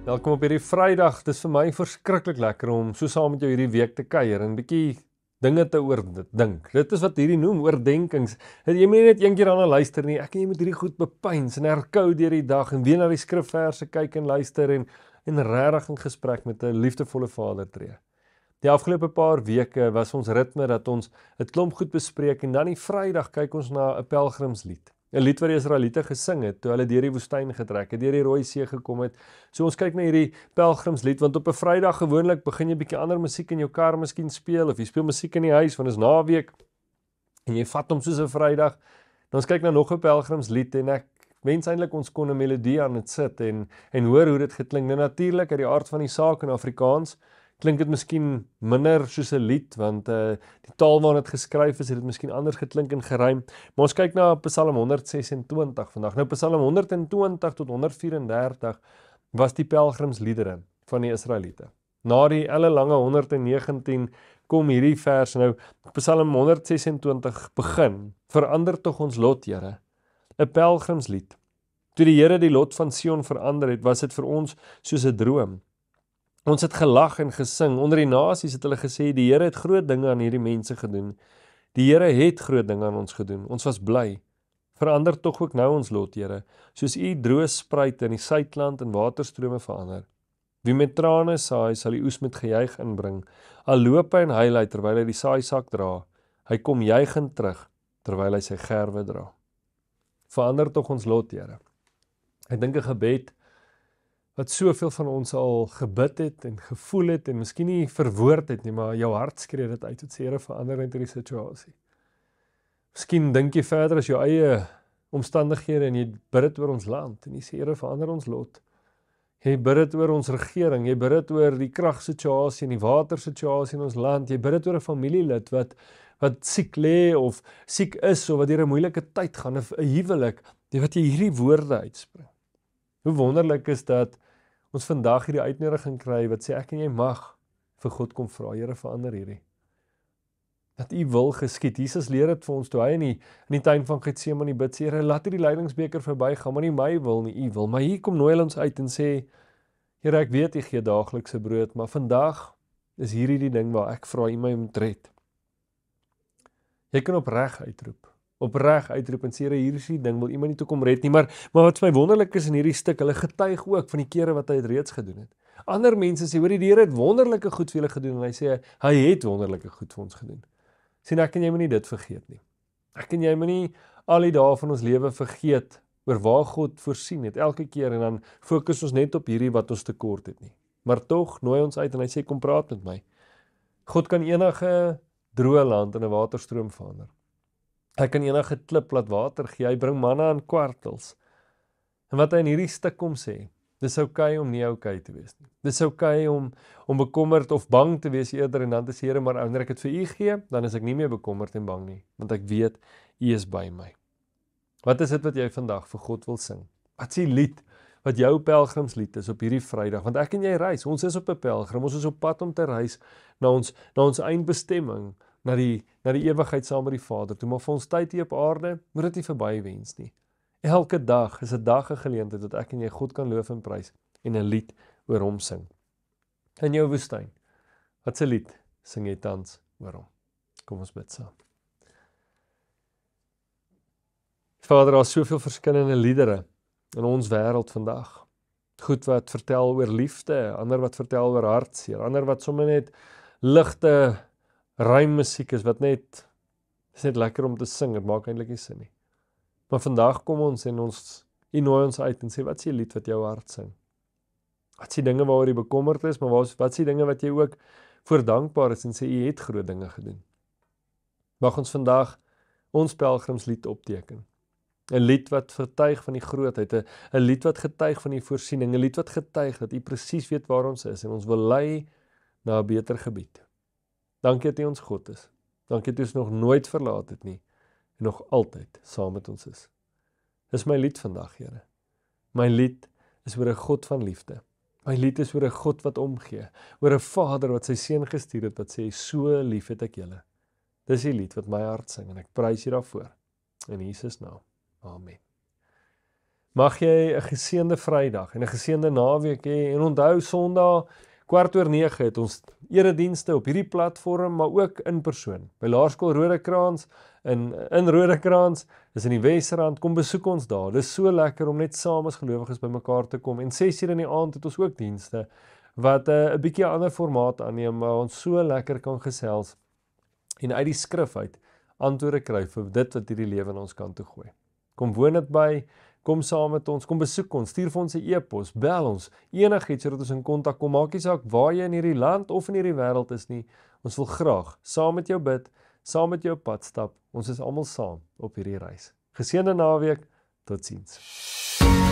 Welkom op hierdie Vrydag. Dit is vir my verskriklik lekker om so saam met jou hierdie week te kuier en 'n bietjie dinge te oordink. Dit is wat hierdie noem oordenkings. Jy moet nie net een keer daarna luister nie. Ek en jy moet hierdie goed bepeins en herkou deur die dag en weer na die skrifverse kyk en luister en en regtig in gesprek met 'n liefdevolle Vader tree. Die afgelope paar weke was ons ritme dat ons 'n klomp goed bespreek en dan die Vrydag kyk ons na 'n pelgrimslied. 'n lied wat die Israeliete gesing het toe hulle deur die woestyn getrek het, deur die Rooi See gekom het. So ons kyk na hierdie pelgrimslied want op 'n Vrydag gewoonlik begin jy bietjie ander musiek in jou kar miskien speel of jy speel musiek in die huis want dit is naweek en jy vat hom soos 'n Vrydag. Dan ons kyk na nog 'n pelgrimslied en ek wens eintlik ons kon 'n melodie aan dit sit en en hoor hoe dit geklink. Nou natuurlik uit die aard van die saak in Afrikaans klink dit miskien minder soos 'n lied want uh die taal waarin dit geskryf is het dit miskien anders geklink en geruim. Maar ons kyk na Psalm 126 vandag. Nou Psalm 120 tot 134 was die pelgrimsliedere van die Israeliete. Na die ellelange 119 kom hierdie vers nou Psalm 126 begin. Verander tog ons lot, Here, 'n pelgrimslied. Toe die Here die lot van Sion verander het, was dit vir ons soos 'n droom. Ons het gelag en gesing. Onder die nasies het hulle gesê die Here het groot dinge aan hierdie mense gedoen. Die Here het groot dinge aan ons gedoen. Ons was bly. Verander tog ook nou ons lot, Here, soos u droë spruite in die suidland in waterstrome verander. Wie met trane saai, sal die oes met gejuig inbring. Al loop hy en huil terwyl hy die saaisak dra, hy kom juigend terug terwyl hy sy gerwe dra. Verander tog ons lot, Here. Ek dink 'n gebed wat soveel van ons al gebid het en gevoel het en miskien nie verwoord het nie, maar jou hart skree dit uit tot Here verander net hierdie situasie. Miskien dink jy verder as jou eie omstandighede en jy bid dit oor ons land en jy sê Here verander ons lot. Jy bid dit oor ons regering, jy bid dit oor die kragsituasie en die watersituasie in ons land, jy bid dit oor 'n familielid wat wat siek lê of siek is of wat deur 'n moeilike tyd gaan 'n huwelik, jy wat jy hierdie woorde uitspreek. Hoe wonderlik is dat ons vandag hierdie uitnodiging kry wat sê ek en jy mag vir God kom vra, Here verander hierdie. Dat U wil geskied. Jesus leer dit vir ons toe hy in die in die tuin van Getsemane bid, sê Here, laat hierdie leidingsbeker verbygaan, maar nie my wil nie, U wil. Maar hier kom nooi hulle ons uit en sê Here, ek weet U gee daaglikse brood, maar vandag is hierdie die ding waar ek vra U my om te red. Jy kan opreg uitroep opreg uitroep en sê hierdie ding wil iemand nie toe kom red nie, maar maar wat vir my wonderlik is in hierdie stuk, hulle getuig ook van die kere wat hy dit reeds gedoen het. Ander mense sê hoor die Here het wonderlike goed vir hulle gedoen en hy sê hy het wonderlike goed vir ons gedoen. Sien ek kan jy moenie dit vergeet nie. Ek kan jy moenie al die dae van ons lewe vergeet oor waar God voorsien het elke keer en dan fokus ons net op hierdie wat ons tekort het nie. Maar tog nooi ons uit en hy sê kom praat met my. God kan enige droë land in 'n waterstroom verander. Hy kan enige klip laat water gee. Hy bring manne aan kwartels. En wat hy in hierdie stuk kom sê, dis oukei okay om nie oukei okay te wees nie. Dis oukei okay om om bekommerd of bang te wees eerder en dan te sê Here, maar wanneer ek dit vir U gee, dan is ek nie meer bekommerd en bang nie, want ek weet U is by my. Wat is dit wat jy vandag vir God wil sing? Wat s'ie lied wat jou pelgrimslied is op hierdie Vrydag? Want ek en jy reis. Ons is op 'n pelgrim. Ons is op pad om te reis na ons na ons eindbestemming na die na die ewigheid saam met die Vader. Toe maar vir ons tyd hier op aarde, moet dit nie verby wens nie. Elke dag is 'n dag 'n geleentheid dat ek en jy God kan loof en prys en 'n lied oor hom sing. In jou woestyn. Wat 'n lied sing jy tans oor hom? Kom ons bid saam. Vader, daar is soveel verskillende liedere in ons wêreld vandag. Goed wat vertel oor liefde, ander wat vertel oor hartseer, ander wat sommer net ligte ruim musiek is wat net is net lekker om te sing, dit maak eintlik nie sin nie. Maar vandag kom ons en ons innooi ons uit en sê wat is die lied wat jou hart sing? Wat is die dinge waaroor jy bekommerd is, maar wat wat is die dinge wat jy ook voor dankbaar is en sê jy het groot dinge gedoen. Mag ons vandag ons pelgrimslied opteken. 'n lied wat getuig van die grootheid, 'n lied wat getuig van die voorsiening, 'n lied wat getuig dat U presies weet waar ons is en ons wil lei na 'n beter gebied. Dankie dat U ons God is. Dankie dat U ons nog nooit verlaat het nie en nog altyd saam met ons is. Dis my lied vandag, Here. My lied is oor 'n God van liefde. My lied is oor 'n God wat omgee, oor 'n Vader wat sy seun gestuur het wat sê so lief het ek julle. Dis die lied wat my hart sing en ek prys U daarvoor. In Jesus naam. Amen. Mag jy 'n geseënde Vrydag en 'n geseënde naweek hê en onthou Sondag Kwart oor 9 het ons eredienste op hierdie platform, maar ook in persoon. By Laerskool Rodekraans in in Rodekraans is in die Wesrand. Kom besoek ons daar. Dit is so lekker om net saam as gelowiges bymekaar te kom. En 6 uur in die aand het ons ook dienste wat eh, 'n uh, bietjie ander formaat aanneem, maar ons so lekker kan gesels en uit die skrif uit antwoorde kry vir dit wat hierdie lewe aan ons kant toe gooi. Kom woon dit by kom saam met ons, kom besoek ons, stuur vir ons 'n e-pos, bel ons, enigiets sodat ons in kontak kom. Maakie saak waar jy in hierdie land of in hierdie wêreld is nie. Ons wil graag saam met jou bid, saam met jou pad stap. Ons is almal saam op hierdie reis. Geseënde naweek. Totsiens.